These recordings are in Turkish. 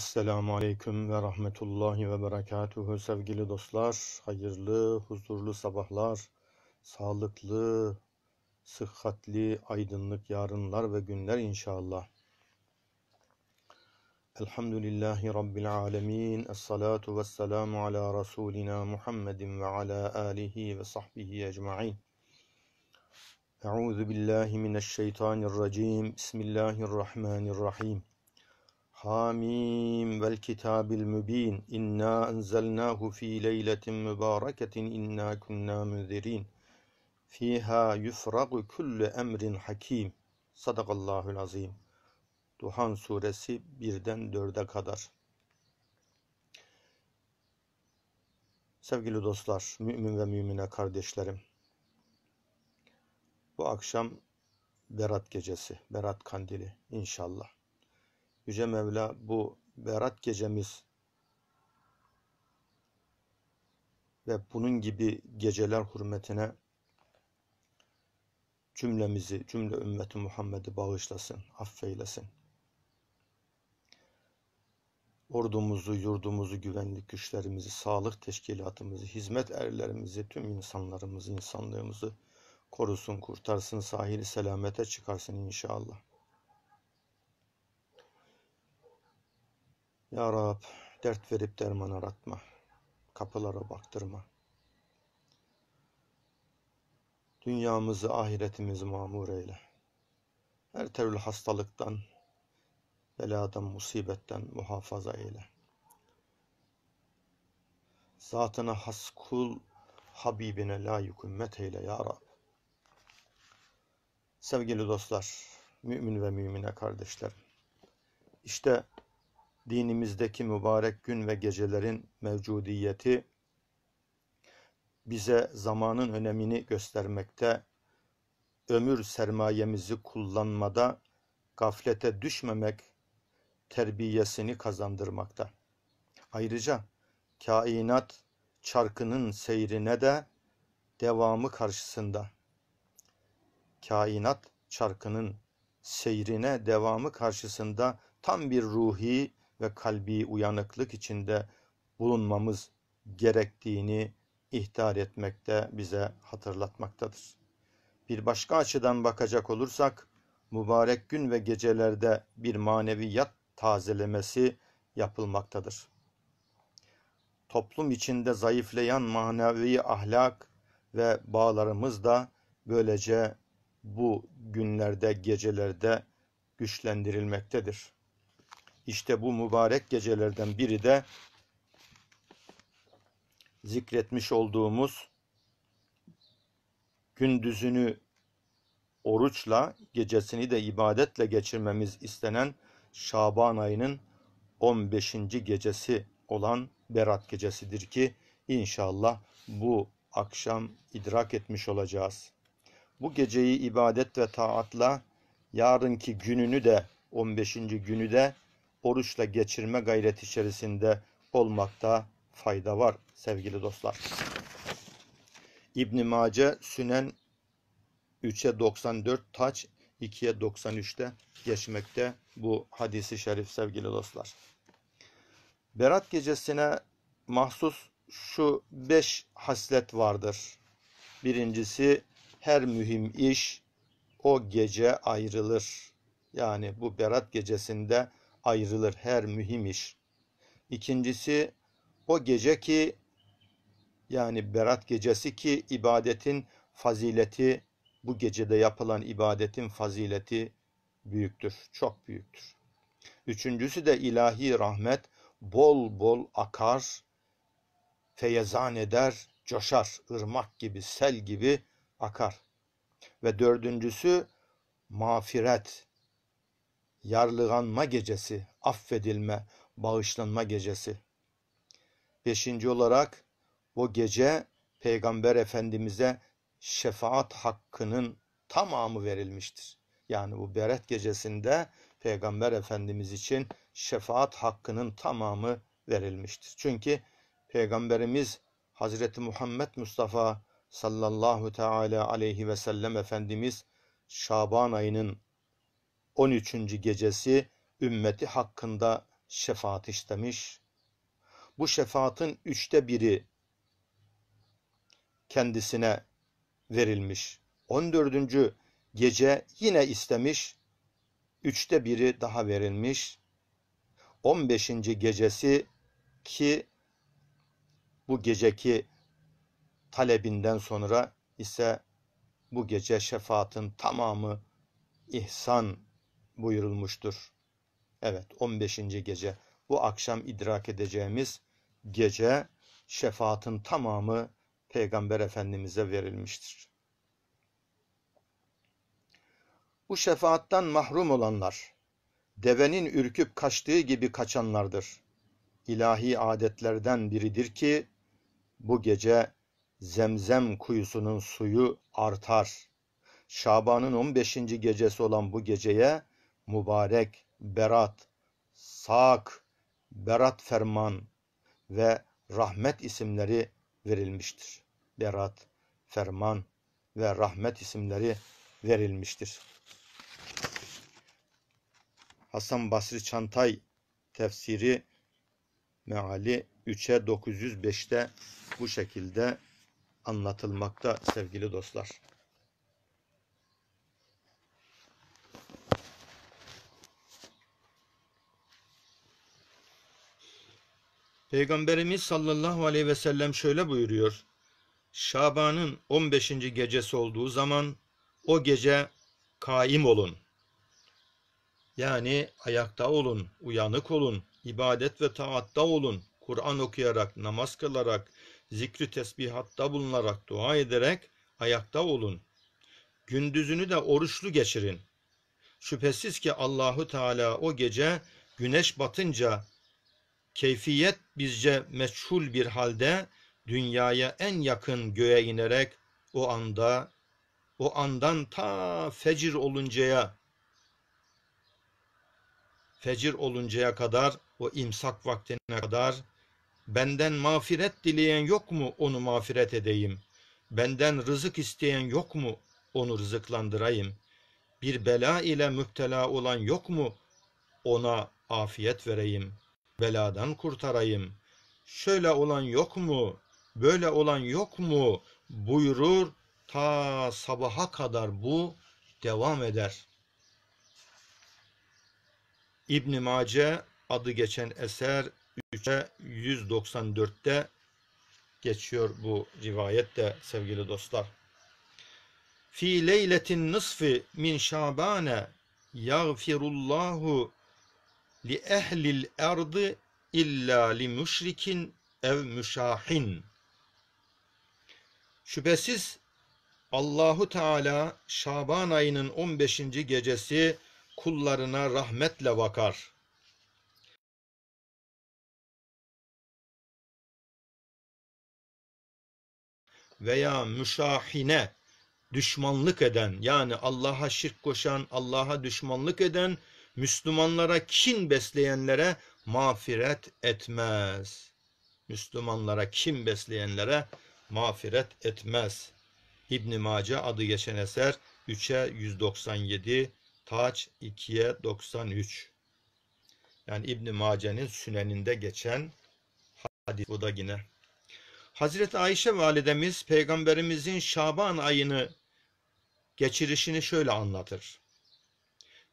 Esselamu Aleyküm ve Rahmetullahi ve Berekatuhu sevgili dostlar. Hayırlı, huzurlu sabahlar, sağlıklı, sıhhatli, aydınlık yarınlar ve günler inşallah. Elhamdülillahi Rabbil Alemin. Esselatu vesselamu ala Resulina Muhammedin ve ala alihi ve sahbihi ecma'in. Euzu billahi mineşşeytanirracim. Bismillahirrahmanirrahim. حاميم والكتاب المبين إنا أنزلناه في ليلة مباركة إنا كنا منذرين فيها يفرغ كل أمر حكيم Sadakallahül Azim. Duhan suresi birden dörde kadar. Sevgili dostlar, mümin ve mümine kardeşlerim. Bu akşam Berat gecesi, Berat kandili inşallah. Yüce Mevla bu berat gecemiz ve bunun gibi geceler hürmetine cümlemizi, cümle ümmeti Muhammed'i bağışlasın, affeylesin. Ordumuzu, yurdumuzu, güvenlik güçlerimizi, sağlık teşkilatımızı, hizmet erlerimizi, tüm insanlarımızı, insanlığımızı korusun, kurtarsın, sahili selamete çıkarsın inşallah. Ya Rab, dert verip derman aratma. Kapılara baktırma. Dünyamızı, ahiretimizi mamur eyle. Her türlü hastalıktan, beladan, musibetten muhafaza eyle. Zatına has kul, Habibine layık ümmet eyle ya Rab. Sevgili dostlar, mümin ve mümine kardeşlerim. İşte dinimizdeki mübarek gün ve gecelerin mevcudiyeti bize zamanın önemini göstermekte, ömür sermayemizi kullanmada gaflete düşmemek terbiyesini kazandırmakta. Ayrıca kainat çarkının seyrine de devamı karşısında kainat çarkının seyrine devamı karşısında tam bir ruhi ve kalbi uyanıklık içinde bulunmamız gerektiğini ihtar etmekte bize hatırlatmaktadır. Bir başka açıdan bakacak olursak mübarek gün ve gecelerde bir maneviyat tazelemesi yapılmaktadır. Toplum içinde zayıflayan manevi ahlak ve bağlarımız da böylece bu günlerde, gecelerde güçlendirilmektedir. İşte bu mübarek gecelerden biri de zikretmiş olduğumuz gündüzünü oruçla, gecesini de ibadetle geçirmemiz istenen Şaban ayının 15. gecesi olan Berat gecesidir ki inşallah bu akşam idrak etmiş olacağız. Bu geceyi ibadet ve taatla yarınki gününü de 15. günü de oruçla geçirme gayret içerisinde olmakta fayda var sevgili dostlar. İbn Mace Sünen 3'e 94 Taç 2'ye 93'te geçmekte bu hadisi şerif sevgili dostlar. Berat gecesine mahsus şu beş haslet vardır. Birincisi her mühim iş o gece ayrılır. Yani bu berat gecesinde ayrılır her mühim iş. İkincisi o gece ki yani berat gecesi ki ibadetin fazileti bu gecede yapılan ibadetin fazileti büyüktür, çok büyüktür. Üçüncüsü de ilahi rahmet bol bol akar, feyezan eder, coşar, ırmak gibi, sel gibi akar. Ve dördüncüsü mağfiret, yarlıganma gecesi, affedilme, bağışlanma gecesi. Beşinci olarak bu gece Peygamber Efendimiz'e şefaat hakkının tamamı verilmiştir. Yani bu beret gecesinde Peygamber Efendimiz için şefaat hakkının tamamı verilmiştir. Çünkü Peygamberimiz Hazreti Muhammed Mustafa sallallahu teala aleyhi ve sellem Efendimiz Şaban ayının 13. gecesi ümmeti hakkında şefaat istemiş. Bu şefaatin üçte biri kendisine verilmiş. 14. gece yine istemiş. Üçte biri daha verilmiş. 15. gecesi ki bu geceki talebinden sonra ise bu gece şefaatin tamamı ihsan buyurulmuştur. Evet 15. gece bu akşam idrak edeceğimiz gece şefaatin tamamı Peygamber Efendimiz'e verilmiştir. Bu şefaattan mahrum olanlar, devenin ürküp kaçtığı gibi kaçanlardır. İlahi adetlerden biridir ki, bu gece zemzem kuyusunun suyu artar. Şaban'ın 15. gecesi olan bu geceye mübarek, berat, sak, berat ferman ve rahmet isimleri verilmiştir. Berat, ferman ve rahmet isimleri verilmiştir. Hasan Basri Çantay tefsiri meali 3'e 905'te bu şekilde anlatılmakta sevgili dostlar. Peygamberimiz sallallahu aleyhi ve sellem şöyle buyuruyor. Şaban'ın 15. gecesi olduğu zaman o gece kaim olun. Yani ayakta olun, uyanık olun, ibadet ve taatta olun, Kur'an okuyarak, namaz kılarak, zikri tesbihatta bulunarak, dua ederek ayakta olun. Gündüzünü de oruçlu geçirin. Şüphesiz ki Allahu Teala o gece güneş batınca keyfiyet bizce meçhul bir halde dünyaya en yakın göğe inerek o anda o andan ta fecir oluncaya fecir oluncaya kadar o imsak vaktine kadar benden mağfiret dileyen yok mu onu mağfiret edeyim benden rızık isteyen yok mu onu rızıklandırayım bir bela ile müptela olan yok mu ona afiyet vereyim.'' beladan kurtarayım. Şöyle olan yok mu? Böyle olan yok mu? buyurur. Ta sabaha kadar bu devam eder. İbn Mace adı geçen eser 3'e 194'te geçiyor bu rivayet de sevgili dostlar. Fi leyletin nisfi min şabane yağfirullahu li ehlil erdi illa li müşrikin ev müşahin. Şüphesiz Allahu Teala Şaban ayının 15. gecesi kullarına rahmetle bakar. veya müşahine düşmanlık eden yani Allah'a şirk koşan, Allah'a düşmanlık eden Müslümanlara kin besleyenlere mağfiret etmez. Müslümanlara kin besleyenlere mağfiret etmez. İbn Mace adı geçen eser 3'e 197, Taç 2'ye 93. Yani İbn Mace'nin Sünen'inde geçen hadis bu da yine. Hazreti Ayşe validemiz peygamberimizin Şaban ayını geçirişini şöyle anlatır.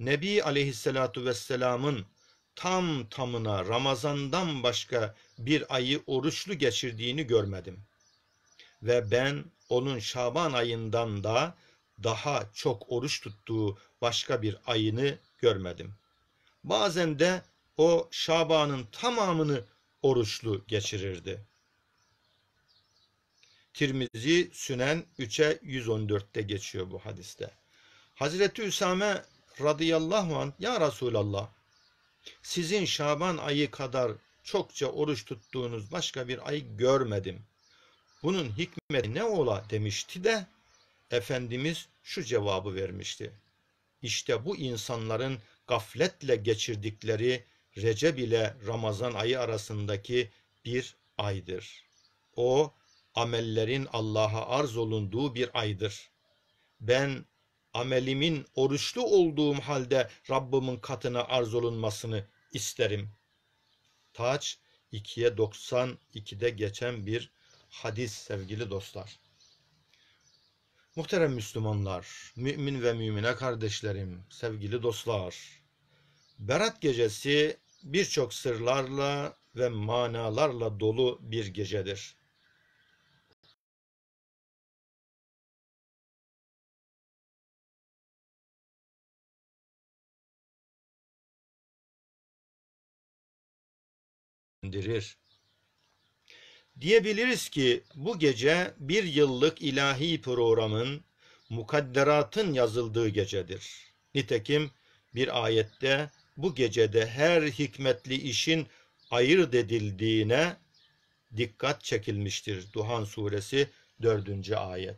Nebi aleyhissalatu vesselamın tam tamına Ramazan'dan başka bir ayı oruçlu geçirdiğini görmedim. Ve ben onun Şaban ayından da daha çok oruç tuttuğu başka bir ayını görmedim. Bazen de o Şaban'ın tamamını oruçlu geçirirdi. Tirmizi Sünen 3'e 114'te geçiyor bu hadiste. Hazreti Üsame radıyallahu an ya Resulallah sizin Şaban ayı kadar çokça oruç tuttuğunuz başka bir ay görmedim. Bunun hikmeti ne ola demişti de Efendimiz şu cevabı vermişti. İşte bu insanların gafletle geçirdikleri Recep ile Ramazan ayı arasındaki bir aydır. O amellerin Allah'a arz olunduğu bir aydır. Ben amelimin oruçlu olduğum halde Rabbimin katına arz olunmasını isterim. Taç 2'ye 92'de geçen bir hadis sevgili dostlar. Muhterem Müslümanlar, mümin ve mümine kardeşlerim, sevgili dostlar. Berat gecesi birçok sırlarla ve manalarla dolu bir gecedir. indirir. Diyebiliriz ki bu gece bir yıllık ilahi programın, mukadderatın yazıldığı gecedir. Nitekim bir ayette bu gecede her hikmetli işin ayırt edildiğine dikkat çekilmiştir. Duhan suresi 4. ayet.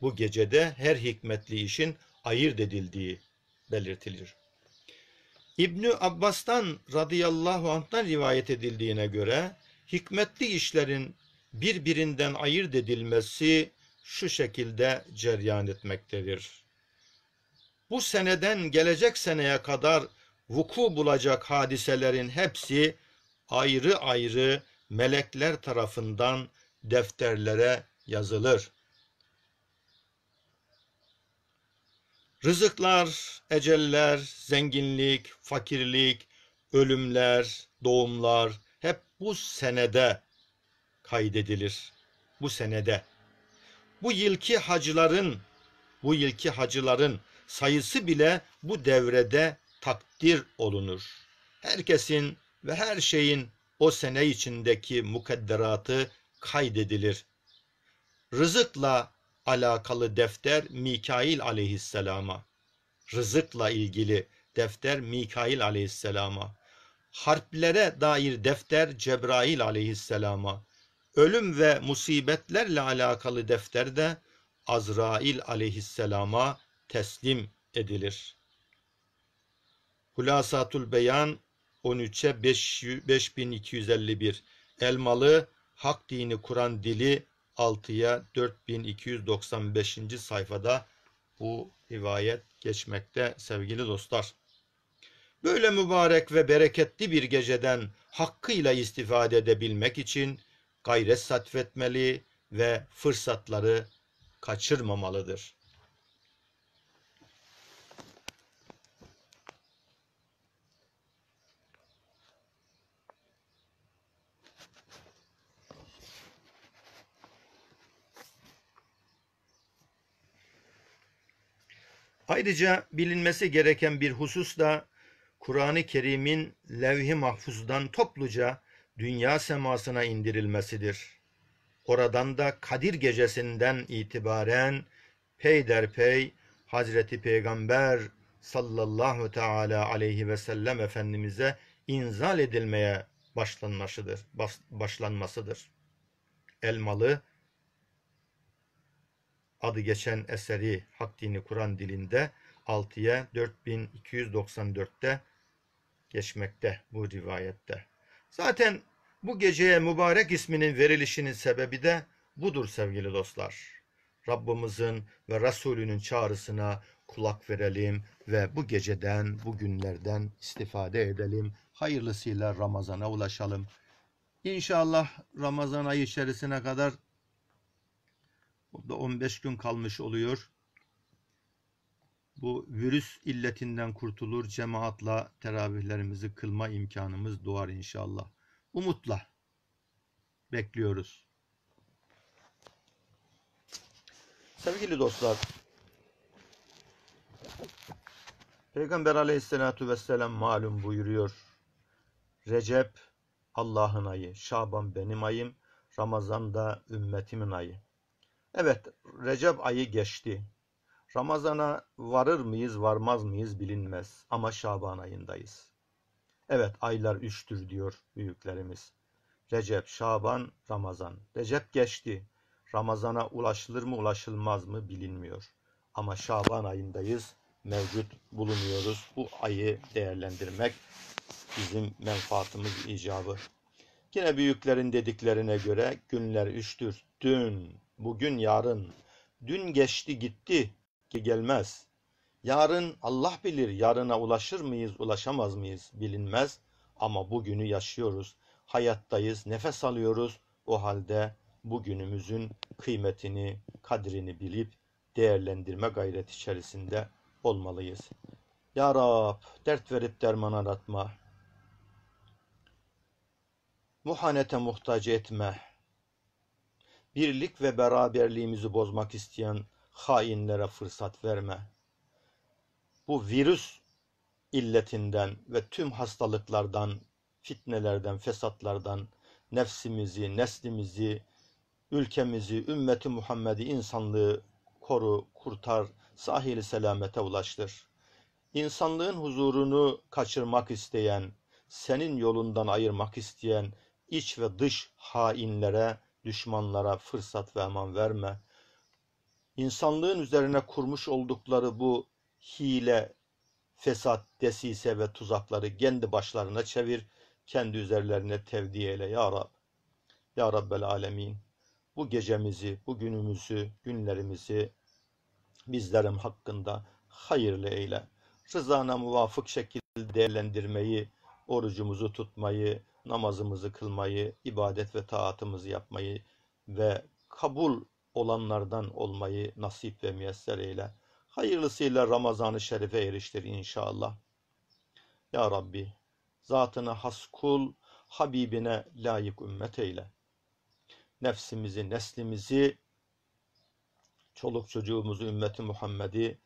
Bu gecede her hikmetli işin ayırt edildiği belirtilir. İbni Abbas'tan radıyallahu anh'tan rivayet edildiğine göre hikmetli işlerin birbirinden ayırt edilmesi şu şekilde ceryan etmektedir. Bu seneden gelecek seneye kadar vuku bulacak hadiselerin hepsi ayrı ayrı melekler tarafından defterlere yazılır. Rızıklar, eceller, zenginlik, fakirlik, ölümler, doğumlar hep bu senede kaydedilir. Bu senede. Bu yılki hacıların bu yılki hacıların sayısı bile bu devrede takdir olunur. Herkesin ve her şeyin o sene içindeki mukadderatı kaydedilir. Rızıkla alakalı defter Mikail aleyhisselama. Rızıkla ilgili defter Mikail aleyhisselama. Harplere dair defter Cebrail aleyhisselama. Ölüm ve musibetlerle alakalı defter de Azrail aleyhisselama teslim edilir. Hulasatul Beyan 13'e 5251 Elmalı Hak Dini Kur'an Dili 6'ya 4295. sayfada bu rivayet geçmekte sevgili dostlar. Böyle mübarek ve bereketli bir geceden hakkıyla istifade edebilmek için gayret satfetmeli ve fırsatları kaçırmamalıdır. Ayrıca bilinmesi gereken bir husus da Kur'an-ı Kerim'in levh-i mahfuzdan topluca dünya semasına indirilmesidir. Oradan da Kadir gecesinden itibaren peyderpey Hazreti Peygamber sallallahu teala aleyhi ve sellem Efendimiz'e inzal edilmeye başlanmasıdır. başlanmasıdır. Elmalı adı geçen eseri haddini Kur'an dilinde 6'ya 4294'te geçmekte bu rivayette. Zaten bu geceye mübarek isminin verilişinin sebebi de budur sevgili dostlar. Rabbimizin ve Resulünün çağrısına kulak verelim ve bu geceden, bu günlerden istifade edelim. Hayırlısıyla Ramazan'a ulaşalım. İnşallah Ramazan ayı içerisine kadar Burada 15 gün kalmış oluyor. Bu virüs illetinden kurtulur. Cemaatla teravihlerimizi kılma imkanımız doğar inşallah. Umutla bekliyoruz. Sevgili dostlar, Peygamber aleyhissalatu vesselam malum buyuruyor. Recep Allah'ın ayı, Şaban benim ayım, Ramazan da ümmetimin ayı. Evet, Recep ayı geçti. Ramazana varır mıyız, varmaz mıyız bilinmez ama Şaban ayındayız. Evet, aylar üçtür diyor büyüklerimiz. Recep, Şaban, Ramazan. Recep geçti. Ramazana ulaşılır mı, ulaşılmaz mı bilinmiyor. Ama Şaban ayındayız, mevcut bulunuyoruz. Bu ayı değerlendirmek bizim menfaatimiz icabı. Yine büyüklerin dediklerine göre günler üçtür. Dün, bugün yarın. Dün geçti gitti ki gelmez. Yarın Allah bilir yarına ulaşır mıyız ulaşamaz mıyız bilinmez ama bugünü yaşıyoruz. Hayattayız, nefes alıyoruz. O halde bugünümüzün kıymetini, kadrini bilip değerlendirme gayret içerisinde olmalıyız. Ya Rab, dert verip derman aratma. Muhanete muhtaç etme. Birlik ve beraberliğimizi bozmak isteyen hainlere fırsat verme. Bu virüs illetinden ve tüm hastalıklardan, fitnelerden, fesatlardan nefsimizi, neslimizi, ülkemizi, ümmeti Muhammed'i, insanlığı koru, kurtar, sahili selamete ulaştır. İnsanlığın huzurunu kaçırmak isteyen, senin yolundan ayırmak isteyen iç ve dış hainlere Düşmanlara fırsat ve eman verme. İnsanlığın üzerine kurmuş oldukları bu hile, fesat, desise ve tuzakları kendi başlarına çevir. Kendi üzerlerine tevdi eyle ya Rab. Ya Rabbel Alemin. Bu gecemizi, bu günümüzü, günlerimizi bizlerim hakkında hayırlı eyle. Rızana muvafık şekilde değerlendirmeyi orucumuzu tutmayı, namazımızı kılmayı, ibadet ve taatımızı yapmayı ve kabul olanlardan olmayı nasip ve müyesser eyle. Hayırlısıyla Ramazan-ı Şerif'e eriştir inşallah. Ya Rabbi, zatına has kul, Habibine layık ümmet eyle. Nefsimizi, neslimizi, çoluk çocuğumuzu, ümmeti Muhammed'i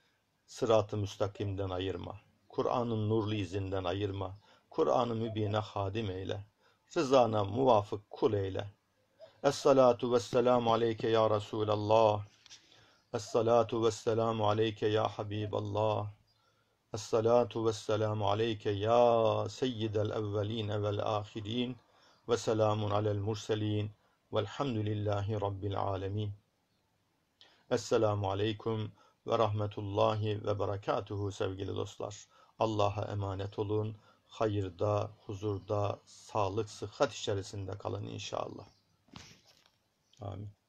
sırat-ı müstakimden ayırma. Kur'an'ın nurlu izinden ayırma. Kur'an-ı Mübin'e hadim eyle. Rızana muvafık kul eyle. Es-salatu vesselamu aleyke ya Resulallah. Es-salatu vesselamu aleyke ya Habiballah. Es-salatu vesselamu aleyke ya seyyidel evveline vel ahirin. Ve selamun alel murselin. Velhamdülillahi rabbil alemin. Esselamu aleyküm ve rahmetullahi ve berekatuhu sevgili dostlar. Allah'a emanet olun hayırda, huzurda, sağlık, sıhhat içerisinde kalın inşallah. Amin.